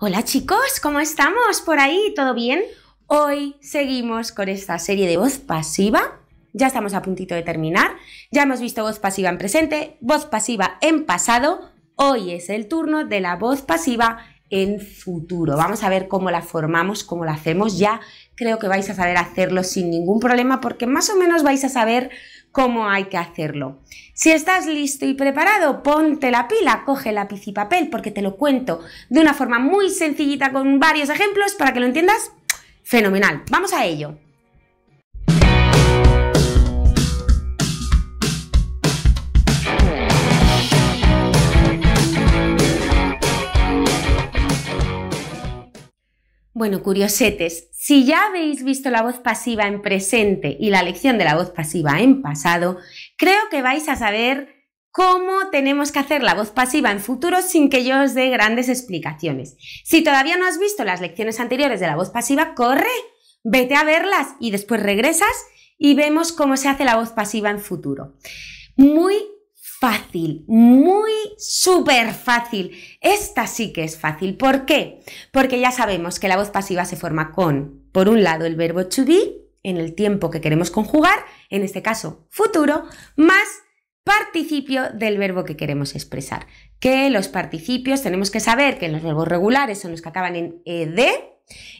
Hola chicos, ¿cómo estamos por ahí? ¿Todo bien? Hoy seguimos con esta serie de voz pasiva. Ya estamos a puntito de terminar. Ya hemos visto voz pasiva en presente, voz pasiva en pasado. Hoy es el turno de la voz pasiva en futuro. Vamos a ver cómo la formamos, cómo la hacemos ya creo que vais a saber hacerlo sin ningún problema porque más o menos vais a saber cómo hay que hacerlo. Si estás listo y preparado, ponte la pila, coge lápiz y papel porque te lo cuento de una forma muy sencillita con varios ejemplos para que lo entiendas fenomenal. Vamos a ello. Bueno, curiosetes, si ya habéis visto la voz pasiva en presente y la lección de la voz pasiva en pasado, creo que vais a saber cómo tenemos que hacer la voz pasiva en futuro sin que yo os dé grandes explicaciones. Si todavía no has visto las lecciones anteriores de la voz pasiva, corre, vete a verlas y después regresas y vemos cómo se hace la voz pasiva en futuro. Muy fácil, muy súper fácil. Esta sí que es fácil. ¿Por qué? Porque ya sabemos que la voz pasiva se forma con, por un lado, el verbo to be en el tiempo que queremos conjugar, en este caso futuro, más participio del verbo que queremos expresar. Que los participios tenemos que saber que los verbos regulares son los que acaban en ed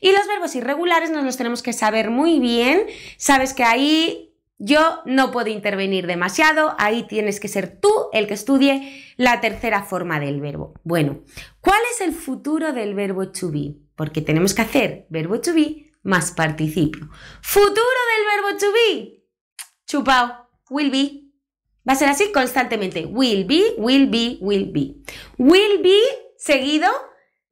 y los verbos irregulares nos los tenemos que saber muy bien. Sabes que ahí yo no puedo intervenir demasiado, ahí tienes que ser tú el que estudie la tercera forma del verbo. Bueno, ¿cuál es el futuro del verbo to be? Porque tenemos que hacer verbo to be más participio. ¿Futuro del verbo to be? Chupao, will be. Va a ser así constantemente. Will be, will be, will be. Will be seguido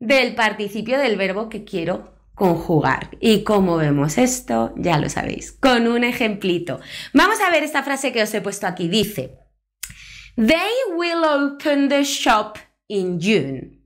del participio del verbo que quiero conjugar. Y cómo vemos esto, ya lo sabéis, con un ejemplito. Vamos a ver esta frase que os he puesto aquí. Dice, They will open the shop in June.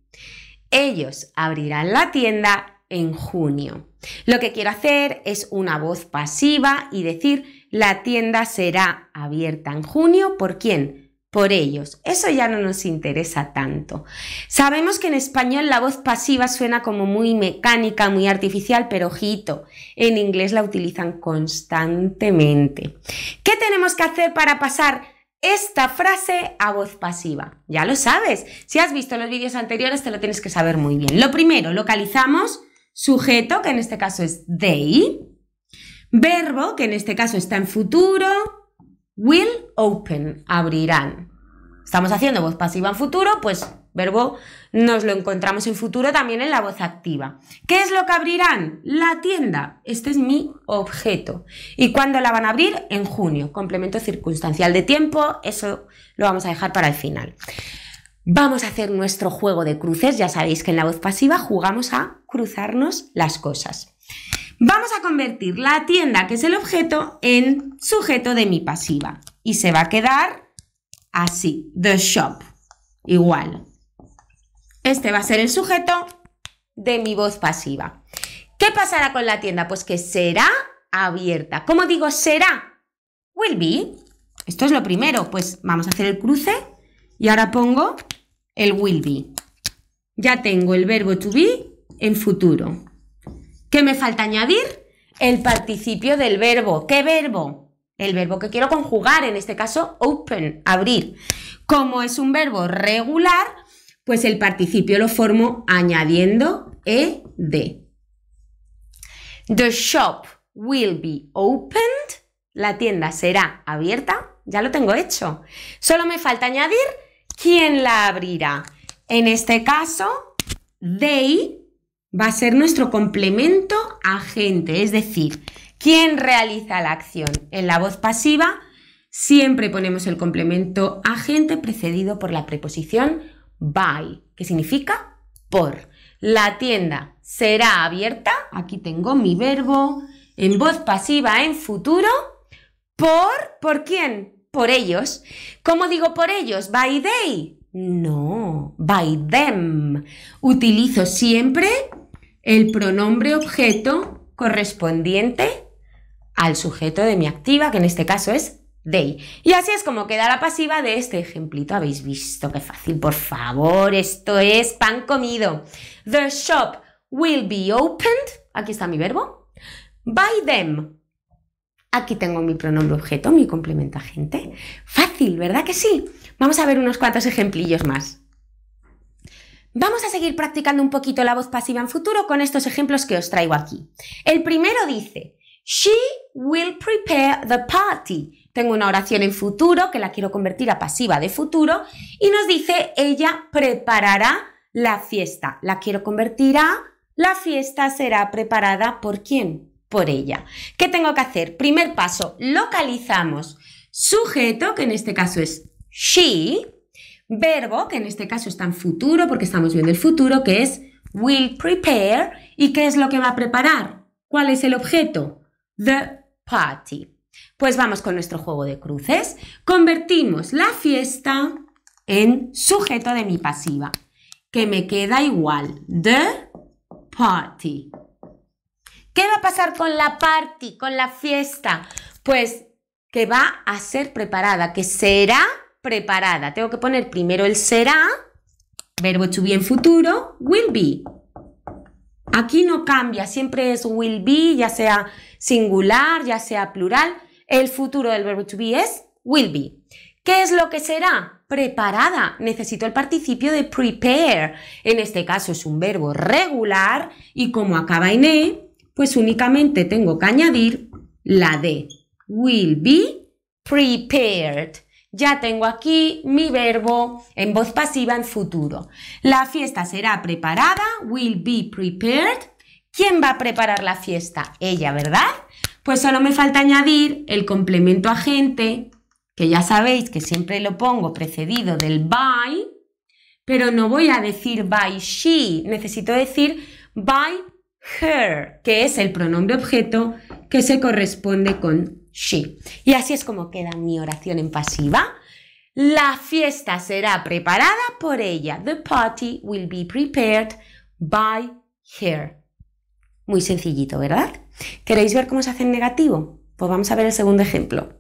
Ellos abrirán la tienda en junio. Lo que quiero hacer es una voz pasiva y decir, la tienda será abierta en junio. ¿Por quién? por ellos. Eso ya no nos interesa tanto. Sabemos que en español la voz pasiva suena como muy mecánica, muy artificial, pero ojito, en inglés la utilizan constantemente. ¿Qué tenemos que hacer para pasar esta frase a voz pasiva? Ya lo sabes. Si has visto los vídeos anteriores te lo tienes que saber muy bien. Lo primero, localizamos sujeto, que en este caso es they, verbo, que en este caso está en futuro, Will open, abrirán. Estamos haciendo voz pasiva en futuro, pues verbo nos lo encontramos en futuro también en la voz activa. ¿Qué es lo que abrirán? La tienda. Este es mi objeto. ¿Y cuándo la van a abrir? En junio. Complemento circunstancial de tiempo, eso lo vamos a dejar para el final. Vamos a hacer nuestro juego de cruces. Ya sabéis que en la voz pasiva jugamos a cruzarnos las cosas. Vamos a convertir la tienda, que es el objeto, en sujeto de mi pasiva. Y se va a quedar así, the shop, igual. Este va a ser el sujeto de mi voz pasiva. ¿Qué pasará con la tienda? Pues que será abierta. ¿Cómo digo será? Will be. Esto es lo primero. Pues vamos a hacer el cruce y ahora pongo el will be. Ya tengo el verbo to be en futuro. ¿Qué me falta añadir? El participio del verbo. ¿Qué verbo? El verbo que quiero conjugar, en este caso open, abrir. Como es un verbo regular, pues el participio lo formo añadiendo ed. The shop will be opened. La tienda será abierta. Ya lo tengo hecho. Solo me falta añadir quién la abrirá. En este caso, they va a ser nuestro complemento agente, es decir, ¿quién realiza la acción. En la voz pasiva siempre ponemos el complemento agente precedido por la preposición by, que significa por. La tienda será abierta, aquí tengo mi verbo, en voz pasiva en futuro, por, ¿por quién? Por ellos. ¿Cómo digo por ellos? By they. No, by them. Utilizo siempre el pronombre objeto correspondiente al sujeto de mi activa, que en este caso es they. Y así es como queda la pasiva de este ejemplito. Habéis visto qué fácil, por favor, esto es pan comido. The shop will be opened. Aquí está mi verbo. By them. Aquí tengo mi pronombre objeto, mi complemento agente. Fácil, ¿verdad que sí? Vamos a ver unos cuantos ejemplillos más. Vamos a seguir practicando un poquito la voz pasiva en futuro con estos ejemplos que os traigo aquí. El primero dice, She will prepare the party. Tengo una oración en futuro que la quiero convertir a pasiva de futuro y nos dice, ella preparará la fiesta. La quiero convertir a, la fiesta será preparada por quién? Por ella. ¿Qué tengo que hacer? Primer paso, localizamos sujeto, que en este caso es she, verbo, que en este caso está en futuro porque estamos viendo el futuro, que es will prepare. ¿Y qué es lo que va a preparar? ¿Cuál es el objeto? The party. Pues vamos con nuestro juego de cruces. Convertimos la fiesta en sujeto de mi pasiva, que me queda igual. The party. ¿Qué va a pasar con la party, con la fiesta? Pues que va a ser preparada, que será preparada. Tengo que poner primero el será, verbo to be en futuro, will be. Aquí no cambia, siempre es will be, ya sea singular, ya sea plural. El futuro del verbo to be es will be. ¿Qué es lo que será? Preparada. Necesito el participio de prepare. En este caso es un verbo regular y como acaba en e, pues únicamente tengo que añadir la de. Will be prepared. Ya tengo aquí mi verbo en voz pasiva en futuro. La fiesta será preparada, will be prepared. ¿Quién va a preparar la fiesta? Ella, ¿verdad? Pues solo me falta añadir el complemento agente, que ya sabéis que siempre lo pongo precedido del by, pero no voy a decir by she, necesito decir by her, que es el pronombre objeto que se corresponde con y así es como queda mi oración en pasiva. La fiesta será preparada por ella. The party will be prepared by her. Muy sencillito, ¿verdad? ¿Queréis ver cómo se hace en negativo? Pues vamos a ver el segundo ejemplo.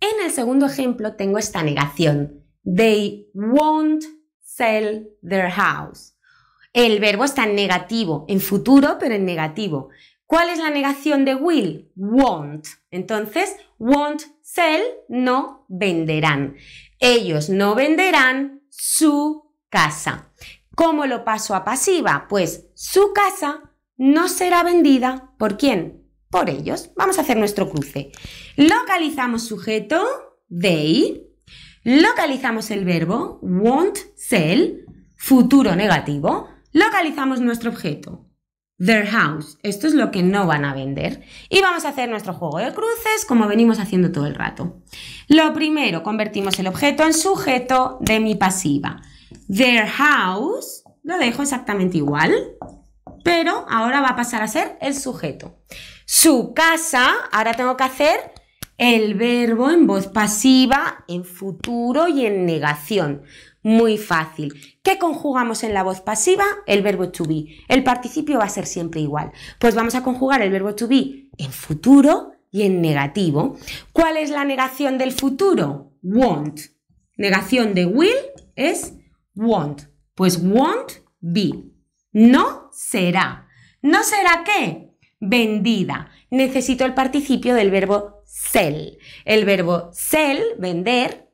En el segundo ejemplo tengo esta negación. They won't sell their house. El verbo está en negativo, en futuro, pero en negativo. ¿Cuál es la negación de will? Won't. Entonces, won't sell, no venderán. Ellos no venderán su casa. ¿Cómo lo paso a pasiva? Pues su casa no será vendida por quién? Por ellos. Vamos a hacer nuestro cruce. Localizamos sujeto, they. Localizamos el verbo, won't sell, futuro negativo. Localizamos nuestro objeto, their house. Esto es lo que no van a vender. Y vamos a hacer nuestro juego de cruces como venimos haciendo todo el rato. Lo primero, convertimos el objeto en sujeto de mi pasiva. Their house lo dejo exactamente igual, pero ahora va a pasar a ser el sujeto. Su casa, ahora tengo que hacer el verbo en voz pasiva, en futuro y en negación. Muy fácil. ¿Qué conjugamos en la voz pasiva? El verbo to be. El participio va a ser siempre igual. Pues vamos a conjugar el verbo to be en futuro y en negativo. ¿Cuál es la negación del futuro? Won't. Negación de will es won't. Pues won't be. No será. ¿No será qué? Vendida. Necesito el participio del verbo sell. El verbo sell, vender,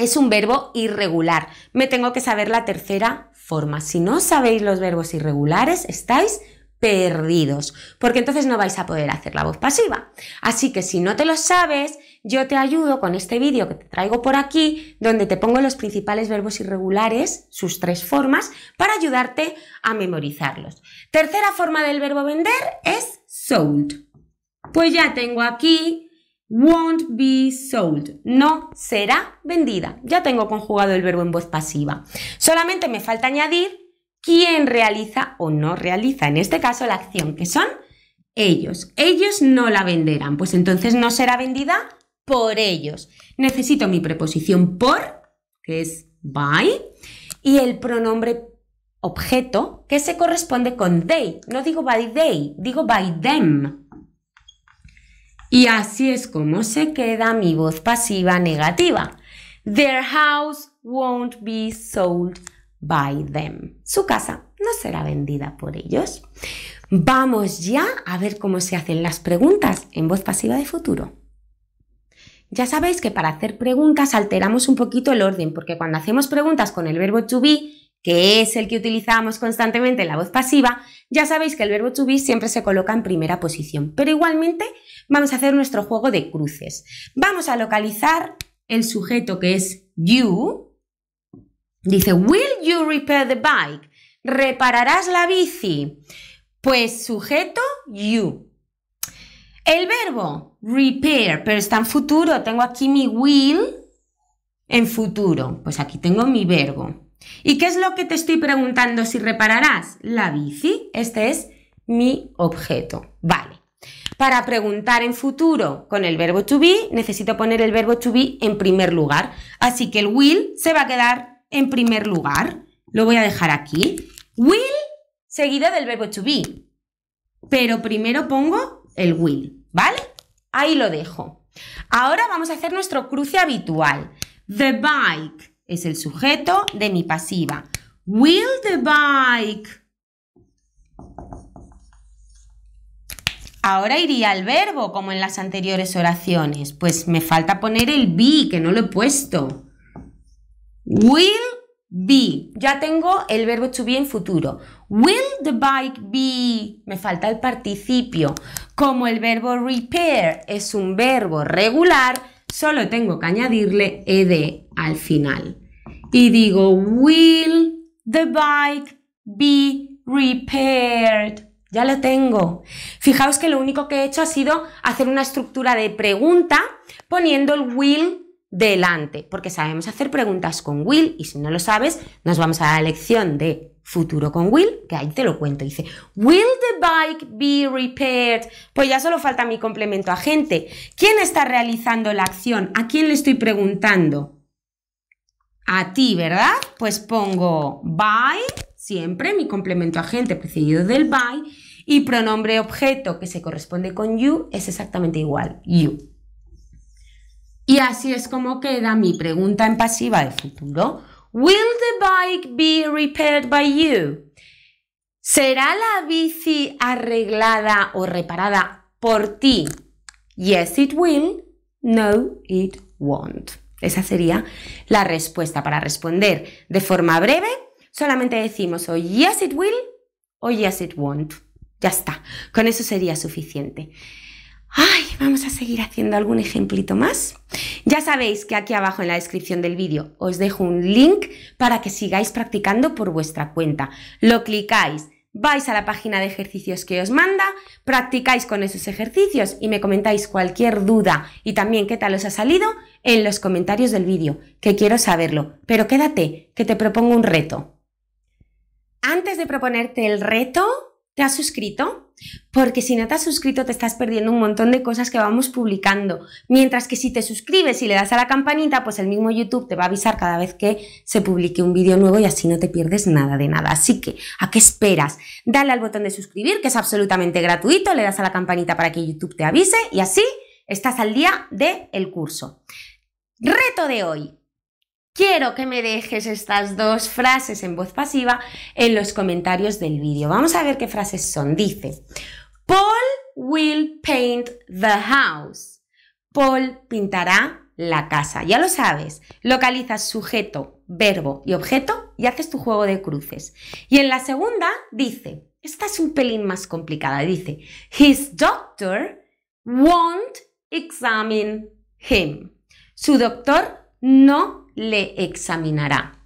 es un verbo irregular. Me tengo que saber la tercera forma. Si no sabéis los verbos irregulares, estáis perdidos, porque entonces no vais a poder hacer la voz pasiva. Así que si no te lo sabes, yo te ayudo con este vídeo que te traigo por aquí, donde te pongo los principales verbos irregulares, sus tres formas, para ayudarte a memorizarlos. Tercera forma del verbo vender es sold. Pues ya tengo aquí won't be sold. No será vendida. Ya tengo conjugado el verbo en voz pasiva. Solamente me falta añadir quién realiza o no realiza, en este caso la acción, que son ellos. Ellos no la venderán, pues entonces no será vendida por ellos. Necesito mi preposición por, que es by, y el pronombre objeto, que se corresponde con they. No digo by they, digo by them. Y así es como se queda mi voz pasiva negativa. Their house won't be sold by them. Su casa no será vendida por ellos. Vamos ya a ver cómo se hacen las preguntas en voz pasiva de futuro. Ya sabéis que para hacer preguntas alteramos un poquito el orden, porque cuando hacemos preguntas con el verbo to be, que es el que utilizamos constantemente en la voz pasiva, ya sabéis que el verbo to be siempre se coloca en primera posición, pero igualmente vamos a hacer nuestro juego de cruces. Vamos a localizar el sujeto que es you. Dice, will you repair the bike? ¿Repararás la bici? Pues sujeto you. El verbo repair, pero está en futuro. Tengo aquí mi will en futuro. Pues aquí tengo mi verbo. ¿Y qué es lo que te estoy preguntando si repararás? La bici. Este es mi objeto. Vale. Para preguntar en futuro con el verbo to be, necesito poner el verbo to be en primer lugar. Así que el will se va a quedar en primer lugar. Lo voy a dejar aquí. Will seguido del verbo to be. Pero primero pongo el will, ¿vale? Ahí lo dejo. Ahora vamos a hacer nuestro cruce habitual. The bike es el sujeto de mi pasiva. Will the bike Ahora iría al verbo, como en las anteriores oraciones. Pues me falta poner el be, que no lo he puesto. Will be. Ya tengo el verbo to be en futuro. Will the bike be? Me falta el participio. Como el verbo repair es un verbo regular, solo tengo que añadirle ed al final. Y digo, will the bike be repaired? ya lo tengo. Fijaos que lo único que he hecho ha sido hacer una estructura de pregunta poniendo el will delante, porque sabemos hacer preguntas con will y si no lo sabes, nos vamos a la lección de futuro con will, que ahí te lo cuento. Dice, ¿Will the bike be repaired? Pues ya solo falta mi complemento agente. ¿Quién está realizando la acción? ¿A quién le estoy preguntando? A ti, ¿verdad? Pues pongo by siempre mi complemento agente precedido del by y pronombre objeto que se corresponde con you es exactamente igual, you. Y así es como queda mi pregunta en pasiva de futuro. Will the bike be repaired by you? ¿Será la bici arreglada o reparada por ti? Yes, it will. No, it won't. Esa sería la respuesta para responder de forma breve solamente decimos o oh, yes it will o oh, yes it won't. Ya está, con eso sería suficiente. Ay, vamos a seguir haciendo algún ejemplito más. Ya sabéis que aquí abajo en la descripción del vídeo os dejo un link para que sigáis practicando por vuestra cuenta. Lo clicáis, vais a la página de ejercicios que os manda, practicáis con esos ejercicios y me comentáis cualquier duda y también qué tal os ha salido en los comentarios del vídeo, que quiero saberlo. Pero quédate, que te propongo un reto. Antes de proponerte el reto, ¿te has suscrito? Porque si no te has suscrito te estás perdiendo un montón de cosas que vamos publicando. Mientras que si te suscribes y le das a la campanita, pues el mismo YouTube te va a avisar cada vez que se publique un vídeo nuevo y así no te pierdes nada de nada. Así que, ¿a qué esperas? Dale al botón de suscribir, que es absolutamente gratuito, le das a la campanita para que YouTube te avise y así estás al día del curso. Reto de hoy quiero que me dejes estas dos frases en voz pasiva en los comentarios del vídeo. Vamos a ver qué frases son. Dice, Paul will paint the house. Paul pintará la casa. Ya lo sabes, localizas sujeto, verbo y objeto y haces tu juego de cruces. Y en la segunda dice, esta es un pelín más complicada, dice, his doctor won't examine him. Su doctor no le examinará.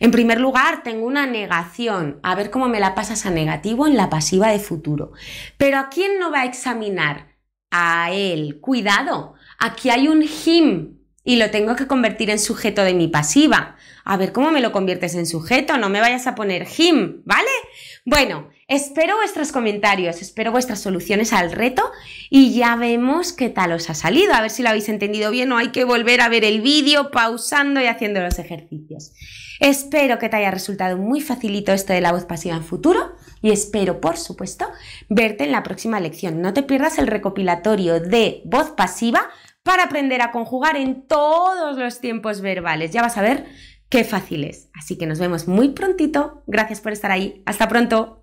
En primer lugar, tengo una negación, a ver cómo me la pasas a negativo en la pasiva de futuro. Pero ¿a quién no va a examinar? A él. Cuidado, aquí hay un him y lo tengo que convertir en sujeto de mi pasiva. A ver cómo me lo conviertes en sujeto, no me vayas a poner him, ¿vale? Bueno, espero vuestros comentarios, espero vuestras soluciones al reto y ya vemos qué tal os ha salido. A ver si lo habéis entendido bien o hay que volver a ver el vídeo pausando y haciendo los ejercicios. Espero que te haya resultado muy facilito esto de la voz pasiva en futuro y espero, por supuesto, verte en la próxima lección. No te pierdas el recopilatorio de voz pasiva para aprender a conjugar en todos los tiempos verbales. Ya vas a ver Qué fácil es. Así que nos vemos muy prontito. Gracias por estar ahí. Hasta pronto.